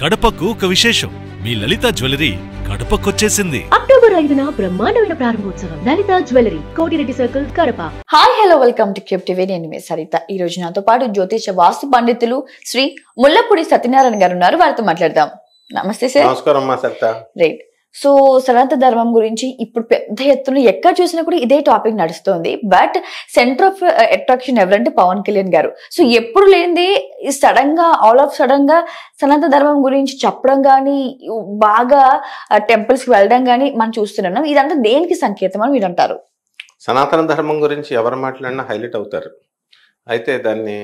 కడపకు ఒక విశేషం మీ లలిత జ్యువెలరీ కడపకొచ్చేసింది అక్టోబర్ ఐదున బ్రహ్మాండమైన ప్రారంభోత్సవం Lalitha jewellery Kotireddy circle Kadapa hi hello welcome to క్యూప్ టీవీ నేను మీ సరిత ఈ రోజు నాతో పాటు జ్యోతిష వాస్తు పండితులు శ్రీ ముల్లపూడి సత్యనారాయణ గారు ఉన్నారు వారితో మాట్లాడదాం నమస్తే సార్ నమస్కారం రైట్ సో సనాతన ధర్మం గురించి ఇప్పుడు పెద్ద ఎత్తున ఎక్కడ చూసినా కూడా ఇదే టాపిక్ నడుస్తుంది బట్ సెంటర్ ఆఫ్ అట్రాక్షన్ ఎవరంటే పవన్ కళ్యాణ్ గారు సో ఎప్పుడు లేనిది సడన్ గా ఆల్ ఆఫ్ సడన్ గా సనాతన ధర్మం గురించి చెప్పడం కానీ బాగా టెంపుల్స్ కి వెళ్ళడం కానీ మనం చూస్తున్నాం ఇదంతా దేనికి సంకేతం అని మీరు అంటారు సనాతన ధర్మం గురించి ఎవరు మాట్లాడినా హైలైట్ అవుతారు అయితే దాన్ని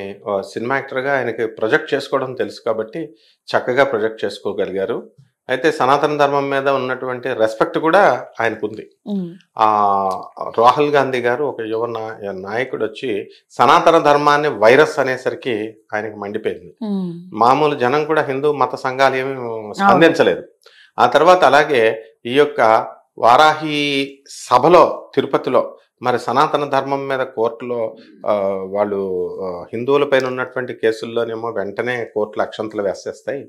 సినిమా యాక్టర్గా ఆయనకి ప్రొజెక్ట్ చేసుకోవడం తెలుసు కాబట్టి చక్కగా ప్రొజెక్ట్ చేసుకోగలిగారు అయితే సనాతన ధర్మం మీద ఉన్నటువంటి రెస్పెక్ట్ కూడా ఆయనకుంది ఆ రాహుల్ గాంధీ గారు ఒక యువ నాయకుడు వచ్చి సనాతన ధర్మాన్ని వైరస్ అనేసరికి ఆయనకి మండిపోయింది మామూలు జనం కూడా హిందూ మత సంఘాలు ఏమి స్పందించలేదు ఆ తర్వాత అలాగే ఈ యొక్క వారాహి సభలో తిరుపతిలో మరి సనాతన ధర్మం మీద కోర్టులో వాళ్ళు హిందువులపైన ఉన్నటువంటి కేసుల్లోనేమో వెంటనే కోర్టులు అక్షంతలు వేసేస్తాయి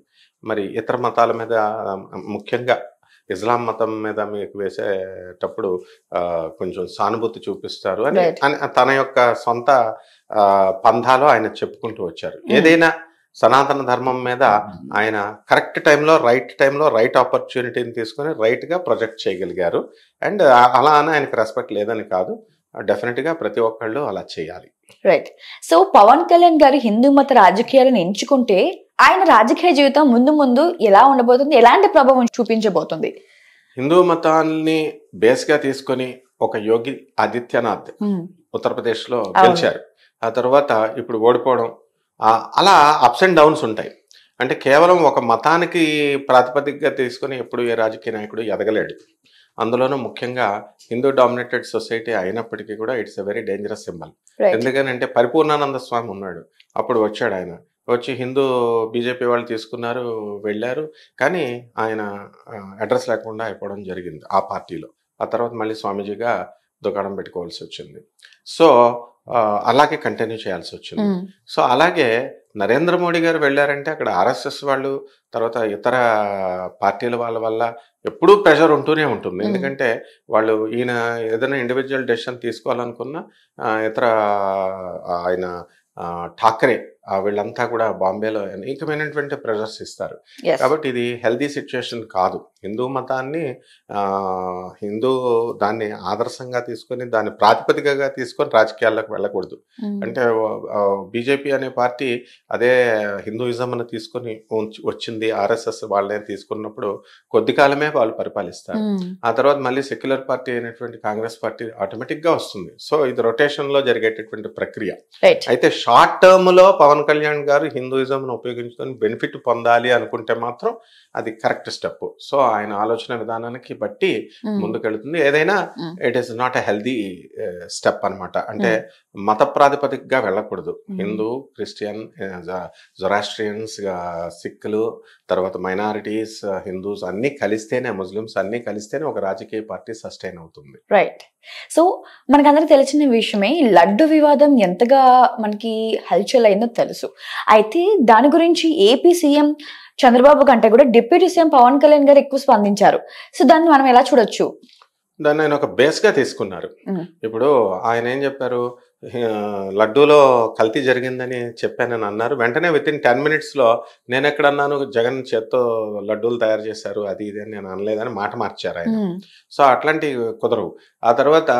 మరి ఇతర మతాల మీద ముఖ్యంగా ఇస్లాం మతం మీద మీకు వేసేటప్పుడు కొంచెం సానుభూతి చూపిస్తారు అని తన యొక్క సొంత పంధాలో ఆయన చెప్పుకుంటూ వచ్చారు hmm. ఏదైనా సనాతన ధర్మం మీద ఆయన కరెక్ట్ టైంలో రైట్ టైంలో రైట్ ఆపర్చునిటీని తీసుకొని రైట్గా ప్రొజెక్ట్ చేయగలిగారు అండ్ అలా అని ఆయనకు రెస్పెక్ట్ లేదని కాదు డెఫినెట్గా ప్రతి ఒక్కళ్ళు అలా చేయాలి రైట్ సో పవన్ కళ్యాణ్ గారు హిందూ మత రాజకీయాలను ఎంచుకుంటే ఆయన రాజకీయ జీవితం ముందు ముందు ఎలా ఉండబోతుంది ఎలాంటి ప్రభావం చూపించబోతుంది హిందూ మతాన్ని బేస్గా తీసుకొని ఒక యోగి ఆదిత్యనాథ్ ఉత్తరప్రదేశ్లో గెలిచారు ఆ తర్వాత ఇప్పుడు ఓడిపోవడం అలా అప్స్ అండ్ డౌన్స్ ఉంటాయి అంటే కేవలం ఒక మతానికి ప్రాతిపదికగా తీసుకొని ఎప్పుడు ఏ రాజకీయ నాయకుడు ఎదగలేడు అందులోనూ ముఖ్యంగా హిందూ డామినేటెడ్ సొసైటీ అయినప్పటికీ కూడా it's a very dangerous symbol అంటే పరిపూర్ణానంద స్వామి ఉన్నాడు అప్పుడు వచ్చాడు ఆయన వచ్చి హిందూ బీజేపీ వాళ్ళు తీసుకున్నారు వెళ్ళారు కానీ ఆయన అడ్రస్ లేకుండా అయిపోవడం జరిగింది ఆ పార్టీలో ఆ తర్వాత మళ్ళీ స్వామీజీగా దుకాణం పెట్టుకోవాల్సి వచ్చింది సో అలాగే కంటిన్యూ చేయాల్సి వచ్చింది సో అలాగే నరేంద్ర మోడీ గారు వెళ్ళారంటే అక్కడ ఆర్ఎస్ఎస్ వాళ్ళు తర్వాత ఇతర పార్టీల వాళ్ళ వల్ల ఎప్పుడూ ప్రెషర్ ఉంటూనే ఉంటుంది ఎందుకంటే వాళ్ళు ఈయన ఏదైనా ఇండివిజువల్ డెసిషన్ తీసుకోవాలనుకున్న ఇతర ఆయన ఠాకరే వీళ్ళంతా కూడా బాంబేలో అనేకమైనటువంటి ప్రెజర్స్ ఇస్తారు కాబట్టి ఇది హెల్దీ సిచ్యుయేషన్ కాదు హిందూ మతాన్ని హిందూ దాన్ని ఆదర్శంగా తీసుకొని దాన్ని ప్రాతిపదికగా తీసుకొని రాజకీయాల్లోకి వెళ్ళకూడదు hmm. అంటే బీజేపీ అనే పార్టీ అదే హిందూయిజం అని తీసుకొని వచ్చింది ఆర్ఎస్ఎస్ వాళ్ళని తీసుకున్నప్పుడు కొద్ది కాలమే వాళ్ళు పరిపాలిస్తారు hmm. ఆ తర్వాత మళ్ళీ సెక్యులర్ పార్టీ అయినటువంటి కాంగ్రెస్ పార్టీ ఆటోమేటిక్ గా వస్తుంది సో ఇది రొటేషన్ లో జరిగేటటువంటి ప్రక్రియ అయితే షార్ట్ టర్మ్ లో పవన్ పవన్ కళ్యాణ్ గారు హిందూయిజంను ఉపయోగించుకొని బెనిఫిట్ పొందాలి అనుకుంటే మాత్రం అది కరెక్ట్ స్టెప్ సో ఆయన ఆలోచన విధానానికి బట్టి ముందుకెళ్తుంది ఏదైనా it is not a healthy step అనమాట అంటే మత ప్రాతిపదికగా వెళ్ళకూడదు Hindu Christian uh, Zoroastrians uh, సిక్కులు తర్వాత మైనారిటీస్ uh, హిందూస్ అన్ని కలిస్తేనే ముస్లిమ్స్ అన్ని కలిస్తేనే ఒక రాజకీయ పార్టీ సస్టైన్ అవుతుంది రైట్ సో మనకందరికి తెలిసిన విషయమే లడ్డు వివాదం ఎంతగా మనకి హల్చల్ అయిందో తెలుసు అయితే దాని గురించి ఏపీ సీఎం చంద్రబాబు కంటే కూడా డిప్యూటీ సీఎం పవన్ కళ్యాణ్ గారు ఎక్కువ స్పందించారు సో దాన్ని మనం ఎలా చూడొచ్చు దాన్ని ఆయన ఒక బేస్ గా తీసుకున్నారు ఇప్పుడు ఆయన ఏం చెప్పారు లడ్డూలో కల్తీ జరిగిందని చెప్పానని అన్నారు వెంటనే విత్ ఇన్ టెన్ మినిట్స్లో నేను ఎక్కడన్నాను జగన్ చేత్తో లడ్డూలు తయారు చేశారు అది ఇది అని నేను అనలేదని మాట మార్చారు ఆయన సో అట్లాంటివి కుదరవు ఆ తర్వాత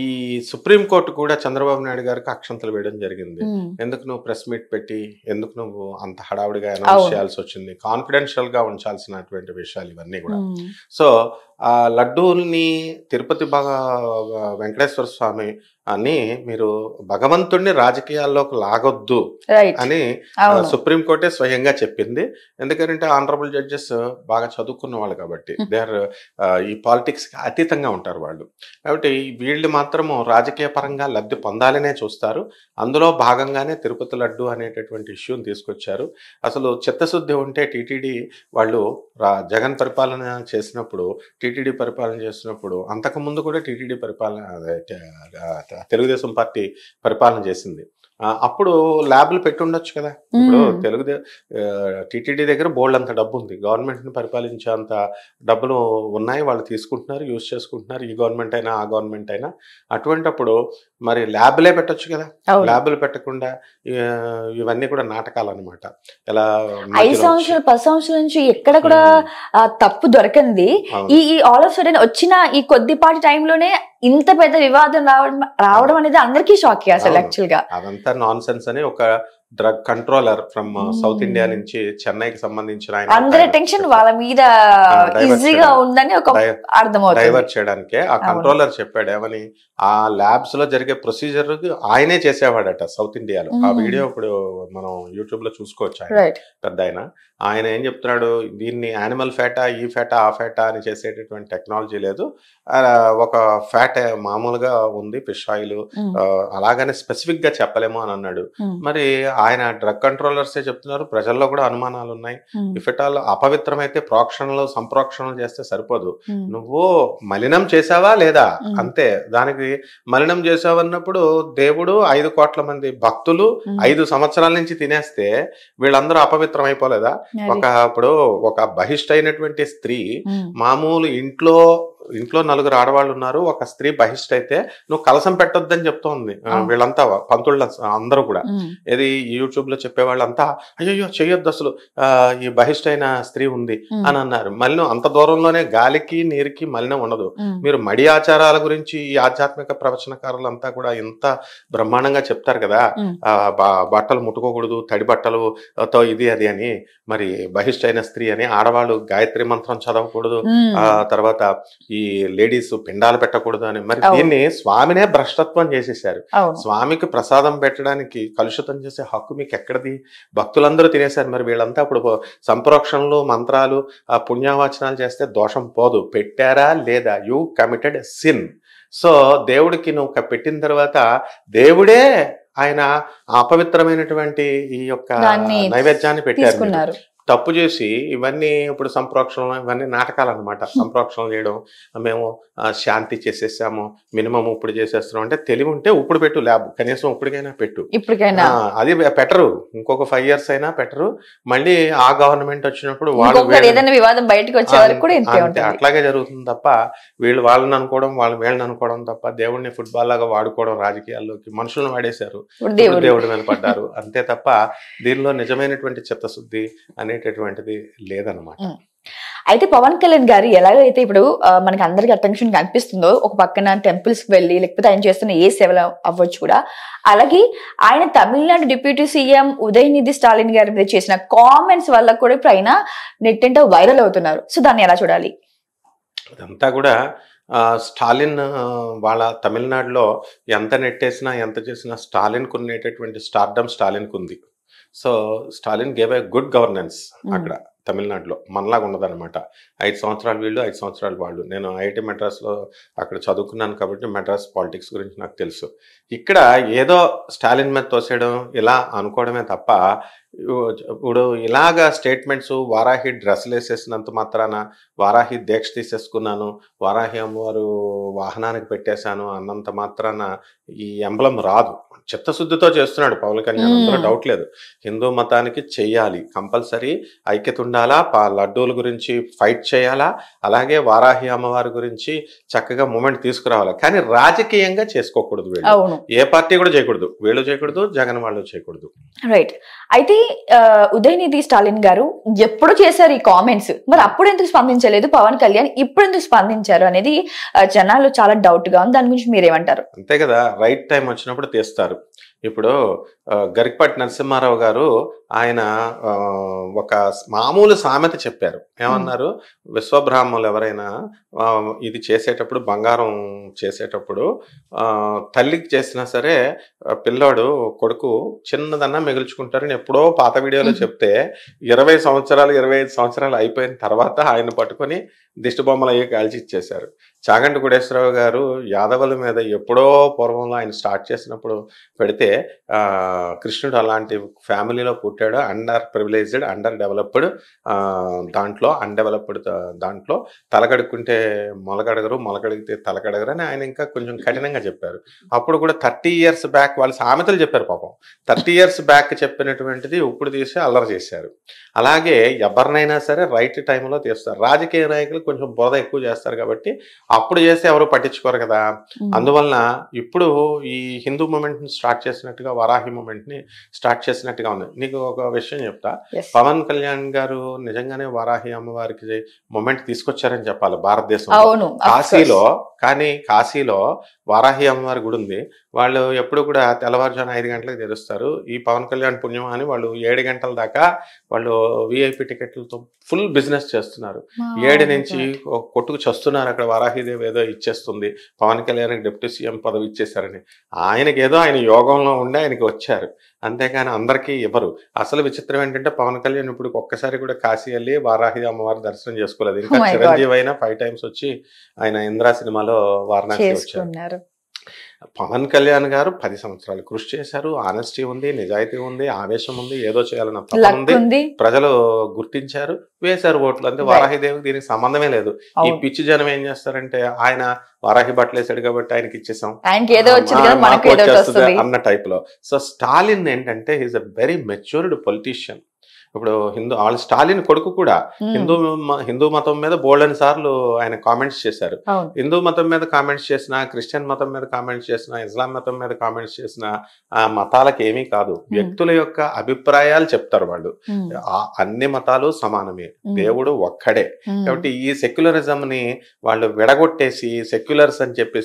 ఈ సుప్రీంకోర్టు కూడా చంద్రబాబు నాయుడు గారికి అక్షంతలు వేయడం జరిగింది ఎందుకు నువ్వు ప్రెస్ మీట్ పెట్టి ఎందుకు నువ్వు అంత హడావుడిగా అనౌన్స్ చేయాల్సి వచ్చింది కాన్ఫిడెన్షియల్ గా ఉంచాల్సినటువంటి విషయాలు ఇవన్నీ కూడా సో ఆ లడ్డూల్ని తిరుపతి వెంకటేశ్వర స్వామి అని మీరు భగవంతుడిని రాజకీయాల్లోకి లాగొద్దు అని సుప్రీంకోర్టే స్వయంగా చెప్పింది ఎందుకంటే ఆనరబుల్ జడ్జెస్ బాగా చదువుకున్న వాళ్ళు కాబట్టి దే ఆర్ ఈ పాలిటిక్స్ అతీతంగా ఉంటారు వాళ్ళు కాబట్టి వీళ్ళు మాత్రము రాజకీయ పరంగా లబ్ధి పొందాలనే చూస్తారు అందులో భాగంగానే తిరుపతి లడ్డు అనేటటువంటి ఇష్యూని తీసుకొచ్చారు అసలు చిత్తశుద్ధి ఉంటే టీటీడీ వాళ్ళు జగన్ పరిపాలన చేసినప్పుడు టీటీడీ పరిపాలన చేసినప్పుడు అంతకుముందు కూడా టీటీడీ పరిపాలన తెలుగుదేశం పార్టీ పరిపాలన చేసింది అప్పుడు ల్యాబ్లు పెట్టుండొచ్చు కదా ఇప్పుడు తెలుగు టీటీడీ దగ్గర బోల్డ్ అంత డబ్బు ఉంది గవర్నమెంట్ని పరిపాలించేంత డబ్బులు ఉన్నాయి వాళ్ళు తీసుకుంటున్నారు యూజ్ చేసుకుంటున్నారు ఈ గవర్నమెంట్ అయినా ఆ గవర్నమెంట్ అయినా అప్పుడు మరి ల్యాబ్లే పెట్టచ్చు కదా ల్యాబ్లు పెట్టకుండా ఇవన్నీ కూడా నాటకాలు అనమాట ఎలా ఐదు సంవత్సరాలు పది సంవత్సరాల నుంచి ఎక్కడ కూడా తప్పు దొరకంది ఈ ఆల్ ఆఫ్ సడన్ వచ్చిన ఈ కొద్దిపాటి టైంలోనే ఇంత పెద్ద వివాదం రావడం రావడం అనేది అందరికీ షాక్ అసలు యాక్చువల్ గా అదంతా నాన్ సెన్స్ అని ఒక drug controller from hmm. South India నుంచి చెన్నైకి సంబంధించిన ఆయన అందరి టెన్షన్ వాళ్ళ మీద ఈజీగా ఉందని ఒక అర్థం డైవర్ట్ చేయడానికి ఆ కంట్రోలర్ చెప్పాడు ఏమని ఆ ల్యాబ్స్ లో జరిగే ప్రొసీజర్ ఆయనే చేసేవాడట సౌత్ ఇండియాలో ఆ hmm. వీడియో ఇప్పుడు మనం యూట్యూబ్ లో చూసుకోవచ్చు పెద్ద ఆయన ఆయన ఏం చెప్తున్నాడు దీన్ని యానిమల్ ఫ్యాటా ఈ ఫ్యాటా ఆ ఫ్యాటా అని చేసేటటువంటి టెక్నాలజీ లేదు ఒక ఫ్యాట్ మామూలుగా ఉంది ఫిష్ ఆయిల్ అలాగనే స్పెసిఫిక్ గా చెప్పలేము అని అన్నాడు మరి ఆయన డ్రగ్ కంట్రోలర్సే చెప్తున్నారు ప్రజల్లో కూడా అనుమానాలు ఉన్నాయి ఇఫెటాల్ అపవిత్రమైతే ప్రోక్షణలు సంప్రోక్షణలు చేస్తే సరిపోదు నువ్వు మలినం చేసావా లేదా అంతే దానికి మలినం చేసావన్నప్పుడు దేవుడు ఐదు కోట్ల మంది భక్తులు ఐదు సంవత్సరాల నుంచి తినేస్తే వీళ్ళందరూ అపవిత్రం అయిపోలేదా ఒక ఇప్పుడు ఒక బహిష్ట అయినటువంటి స్త్రీ మామూలు ఇంట్లో ఇంట్లో నలుగురు ఆడవాళ్ళు ఉన్నారు ఒక స్త్రీ బహిష్ట అయితే నువ్వు కలసం పెట్టొద్దని చెప్తోంది వీళ్ళంతా పంతుళ్ళ అందరూ కూడా ఏది యూట్యూబ్ లో చెప్పే వాళ్ళంతా అయ్యో చేయొద్దు అసలు ఈ బహిష్ట అయిన స్త్రీ ఉంది అని అన్నారు మలినం అంత దూరంలోనే గాలికి నీరుకి మలినం ఉండదు మీరు మడి ఆచారాల గురించి ఈ ఆధ్యాత్మిక ప్రవచనకారులు అంతా కూడా ఇంత బ్రహ్మాండంగా చెప్తారు కదా బట్టలు ముట్టుకోకూడదు తడి బట్టలుతో ఇది అది అని మరి బహిష్ట అయిన స్త్రీ అని ఆడవాళ్ళు గాయత్రి మంత్రం చదవకూడదు ఆ తర్వాత ఈ లేడీస్ పిండాలు పెట్టకూడదు అని మరి దీన్ని స్వామినే భ్రష్టత్వం చేసేసారు స్వామికి ప్రసాదం పెట్టడానికి కలుషితం చేసే హక్కు మీకు ఎక్కడిది భక్తులందరూ తినేశారు మరి వీళ్ళంతా అప్పుడు సంప్రోక్షణలు మంత్రాలు ఆ పుణ్యవాచనాలు చేస్తే దోషం పోదు పెట్టారా లేదా యూ కమిటెడ్ సిన్ సో దేవుడికి నువ్వు పెట్టిన తర్వాత దేవుడే ఆయన అపవిత్రమైనటువంటి ఈ యొక్క నైవేద్యాన్ని పెట్టారు తప్పు చేసి ఇవన్నీ ఇప్పుడు సంప్రోక్షణం ఇవన్నీ నాటకాలు అనమాట సంప్రోక్షణ చేయడం మేము శాంతి చేసేసాము మినిమం ఇప్పుడు చేసేస్తున్నాం అంటే తెలివి ఉంటే ఇప్పుడు పెట్టు ల్యాబ్ కనీసం ఇప్పటికైనా పెట్టు ఇప్పటికైనా అది పెట్టరు ఇంకొక ఫైవ్ ఇయర్స్ అయినా పెట్టరు మళ్ళీ ఆ గవర్నమెంట్ వచ్చినప్పుడు వాళ్ళు వివాదం బయటకు వచ్చే కూడా అట్లాగే జరుగుతుంది తప్ప వీళ్ళు వాళ్ళని అనుకోవడం వాళ్ళు వీళ్ళని అనుకోవడం తప్ప దేవుడిని ఫుట్బాల్ లాగా వాడుకోవడం రాజకీయాల్లోకి మనుషులను వాడేశారు దేవుడు మీద పడ్డారు అంతే తప్ప దీనిలో నిజమైనటువంటి చిత్తశుద్ధి అని అనేటటువంటిది లేదన్నమాట అయితే పవన్ కళ్యాణ్ గారు ఎలాగైతే ఇప్పుడు మనకి అందరికి అటెన్షన్ కనిపిస్తుందో ఒక పక్కన టెంపుల్స్ కి వెళ్ళి లేకపోతే ఆయన చేస్తున్న ఏ సేవలు అవ్వచ్చు కూడా అలాగే ఆయన తమిళనాడు డిప్యూటీ సీఎం ఉదయనిధి స్టాలిన్ గారి మీద చేసిన కామెంట్స్ వల్ల కూడా ఇప్పుడు ఆయన నెట్ వైరల్ అవుతున్నారు సో దాన్ని ఎలా చూడాలి అదంతా కూడా స్టాలిన్ వాళ్ళ తమిళనాడులో ఎంత నెట్టేసినా ఎంత చేసినా స్టాలిన్కు ఉండేటటువంటి స్టార్డమ్ స్టాలిన్కు ఉంది so Stalin gave a good governance అక్కడ తమిళనాడులో మనలాగా ఉండదన్నమాట ఐదు సంవత్సరాలు వీళ్ళు ఐదు సంవత్సరాలు వాళ్ళు నేను ఐఐటి మెడ్రాస్లో అక్కడ చదువుకున్నాను కాబట్టి మెడ్రాస్ పాలిటిక్స్ గురించి నాకు తెలుసు ఇక్కడ ఏదో స్టాలిన్ మీద తోసేయడం ఇలా అనుకోవడమే తప్ప ఇప్పుడు ఇలాగా స్టేట్మెంట్స్ వారాహి డ్రెస్సులు వేసేసినంత మాత్రాన వారాహి దీక్ష తీసేసుకున్నాను వారాహి అమ్మవారు వాహనానికి పెట్టేశాను అన్నంత మాత్రాన ఈ ఎంబలం రాదు చిత్తశుద్ధితో చేస్తున్నాడు పవన్ కళ్యాణ్ డౌట్ లేదు హిందూ మతానికి చెయ్యాలి కంపల్సరీ ఐక్యత ఉండాలా లడ్డూల గురించి ఫైట్ చేయాలా అలాగే వారాహి అమ్మవారి గురించి చక్కగా మూమెంట్ తీసుకురావాలి కానీ రాజకీయంగా చేసుకోకూడదు వీళ్ళు ఏ పార్టీ కూడా చేయకూడదు వీళ్ళు చేయకూడదు జగన్ వాళ్ళు చేయకూడదు రైట్ అయితే ఉదయనిధి స్టాలిన్ గారు ఎప్పుడు చేశారు ఈ కామెంట్స్ మరి అప్పుడు ఎందుకు స్పందించలేదు పవన్ కళ్యాణ్ ఇప్పుడు ఎందుకు స్పందించారు అనేది జనాలు చాలా డౌట్ గా ఉంది దాని గురించి మీరేమంటారు అంతే కదా రైట్ టైం వచ్చినప్పుడు తీస్తారు ఇప్పుడు గరికపాటి నరసింహారావు గారు ఆయన ఒక మామూలు సామెత చెప్పారు ఏమన్నారు విశ్వబ్రాహ్మలు ఎవరైనా ఇది చేసేటప్పుడు బంగారం చేసేటప్పుడు తల్లికి చేసినా సరే పిల్లాడు కొడుకు చిన్నదన్నా మిగుల్చుకుంటారని ఎప్పుడో పాత వీడియోలో చెప్తే ఇరవై సంవత్సరాలు ఇరవై సంవత్సరాలు అయిపోయిన తర్వాత ఆయన పట్టుకొని దిష్టి బొమ్మలు అయ్యి కాల్చి ఇచ్చేశారు చాగంటి కోటేశ్వరరావు గారు యాదవుల మీద ఎప్పుడో పూర్వంలో ఆయన స్టార్ట్ చేసినప్పుడు పెడితే కృష్ణుడు అలాంటి ఫ్యామిలీలో పుట్టాడు అండర్ ప్రివిలేజ్డ్ అండర్ డెవలప్డ్ దాంట్లో అన్డెవలప్డ్ దాంట్లో తలకడుక్కుంటే మొలకడగరు మొలకడిగితే తలకడగరు అని ఆయన ఇంకా కొంచెం కఠినంగా చెప్పారు అప్పుడు కూడా థర్టీ ఇయర్స్ బ్యాక్ వాళ్ళ సామెతలు చెప్పారు పాపం థర్టీ ఇయర్స్ బ్యాక్ చెప్పినటువంటిది ఇప్పుడు తీసి అల్లరి చేశారు అలాగే ఎవరినైనా సరే రైట్ టైంలో తీస్తారు రాజకీయ నాయకులు కొంచెం బురద ఎక్కువ చేస్తారు కాబట్టి అప్పుడు చేస్తే ఎవరు పట్టించుకోరు కదా అందువలన ఇప్పుడు ఈ హిందూ మూమెంట్ని స్టార్ట్ చేసినట్టుగా వరాహి మూమెంట్ని స్టార్ట్ చేసినట్టుగా ఉంది నీకు ఒక విషయం చెప్తా పవన్ కళ్యాణ్ గారు నిజంగానే వరాహి అమ్మవారికి మూమెంట్ తీసుకొచ్చారని చెప్పాలి భారతదేశం కాశీలో కానీ కాశీలో వారాహి అమ్మవారి గుడి ఉంది వాళ్ళు ఎప్పుడు కూడా తెల్లవారుజాన ఐదు గంటలకు తెరుస్తారు ఈ పవన్ కళ్యాణ్ పుణ్యం అని వాళ్ళు ఏడు గంటల దాకా వాళ్ళు విఐపి టికెట్లతో ఫుల్ బిజినెస్ చేస్తున్నారు ఏడు నుంచి కొట్టుకు చస్తున్నారు అక్కడ వారాహి పార్టీదేవి ఏదో ఇచ్చేస్తుంది పవన్ కళ్యాణ్ డిప్యూటీ సీఎం పదవి ఇచ్చేశారని ఆయనకి ఏదో ఆయన యోగంలో ఉండి ఆయనకి వచ్చారు అంతేకాని అందరికీ ఇవ్వరు అసలు విచిత్రం ఏంటంటే పవన్ కళ్యాణ్ ఇప్పుడు ఒక్కసారి కూడా కాశీ వెళ్ళి వారాహి అమ్మవారి దర్శనం చేసుకోలేదు ఇంకా oh చిరంజీవి అయినా ఫైవ్ టైమ్స్ వచ్చి ఆయన ఇంద్రా సినిమాలో వారణాసి వచ్చారు పవన్ కళ్యాణ్ గారు పది సంవత్సరాలు కృషి చేశారు ఆనెస్టీ ఉంది నిజాయితీ ఉంది ఆవేశం ఉంది ఏదో చేయాలన్న ఉంది ప్రజలు గుర్తించారు వేశారు ఓట్లు అంతే వారాహిదేవికి దీనికి సంబంధమే లేదు ఈ పిచ్చి జనం ఏం చేస్తారంటే ఆయన వారాహి బట్టలేసాడు కాబట్టి ఆయనకి ఇచ్చేసాం అన్న టైప్ లో సో స్టాలిన్ ఏంటంటే he's a very matured politician ఇప్పుడు హిందూ వాళ్ళ స్టాలిన్ కొడుకు కూడా హిందూ హిందూ మతం మీద బోల్డన్ సార్లు ఆయన కామెంట్స్ చేశారు హిందూ మతం మీద కామెంట్స్ చేసిన క్రిస్టియన్ మతం మీద కామెంట్స్ చేసిన ఇస్లాం మతం మీద కామెంట్స్ చేసిన ఆ మతాలకు ఏమీ కాదు వ్యక్తుల యొక్క అభిప్రాయాలు చెప్తారు వాళ్ళు అన్ని మతాలు సమానమే దేవుడు ఒక్కడే కాబట్టి ఈ సెక్యులరిజం ని వాళ్ళు విడగొట్టేసి సెక్యులర్స్ అని చెప్పి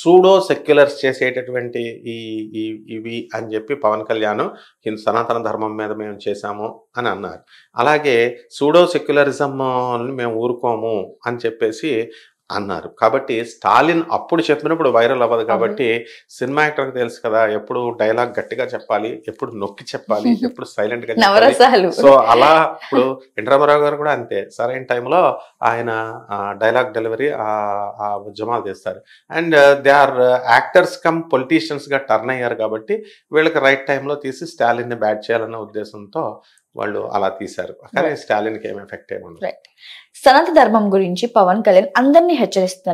సూడో సెక్యులర్స్ చేసేటటువంటి ఈ ఇవి అని చెప్పి పవన్ కళ్యాణ్ హిందూ సనాతన ధర్మం మీద మేము చేశాము అని అన్నారు అలాగే సూడో సెక్యులరిజం మేము ఊరుకోము అని చెప్పేసి అన్నారు కాబట్టి స్టాలిన్ అప్పుడు చెప్పినప్పుడు వైరల్ అవ్వదు కాబట్టి సినిమా యాక్టర్ తెలుసు కదా ఎప్పుడు డైలాగ్ గట్టిగా చెప్పాలి ఎప్పుడు నొక్కి చెప్పాలి ఎప్పుడు సైలెంట్ గా చెప్పాలి సో అలా ఇప్పుడు ఇంద్రామారావు గారు కూడా అంతే సరైన టైంలో ఆయన డైలాగ్ డెలివరీ ఆ ఉద్యమాలు చేస్తారు and they are actors cum politicians గా టర్న్ అయ్యారు కాబట్టి వీళ్ళకి రైట్ టైంలో తీసి స్టాలిన్ ని బ్యాట్ చేయాలన్న ఉద్దేశంతో వాళ్ళు అలా తీశారు కానీ స్టాలిన్కి ఏం ఎఫెక్ట్ ఏమన్నా సనత ధర్మం గురించి పవన్ కళ్యాణ్ అందరినీ హెచ్చరిస్తున్నారు